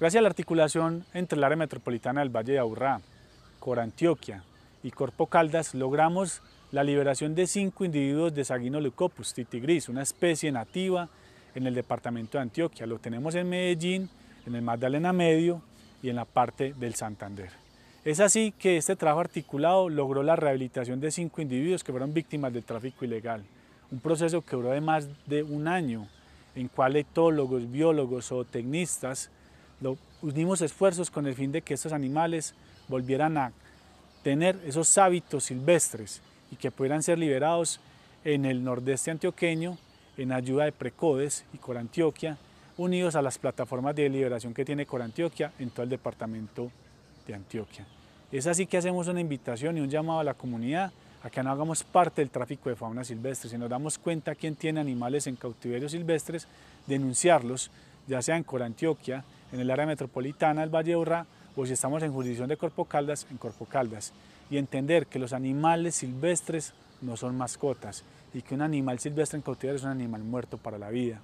Gracias a la articulación entre el área metropolitana del Valle de Aburrá, Antioquia y Corpo Caldas, logramos la liberación de cinco individuos de leucopus titigris, una especie nativa en el departamento de Antioquia. Lo tenemos en Medellín, en el Magdalena Medio y en la parte del Santander. Es así que este trabajo articulado logró la rehabilitación de cinco individuos que fueron víctimas del tráfico ilegal, un proceso que duró de más de un año, en cual etólogos, biólogos o tecnistas unimos esfuerzos con el fin de que estos animales volvieran a tener esos hábitos silvestres y que pudieran ser liberados en el nordeste antioqueño en ayuda de Precodes y Corantioquia, unidos a las plataformas de liberación que tiene Corantioquia en todo el departamento de Antioquia. Es así que hacemos una invitación y un llamado a la comunidad a que no hagamos parte del tráfico de fauna silvestre. Si nos damos cuenta quién tiene animales en cautiverio silvestres, denunciarlos, ya sea en Corantioquia, en el área metropolitana del Valle de Urrá o si estamos en jurisdicción de Corpo Caldas, en Corpo Caldas. Y entender que los animales silvestres no son mascotas y que un animal silvestre en cautiverio es un animal muerto para la vida.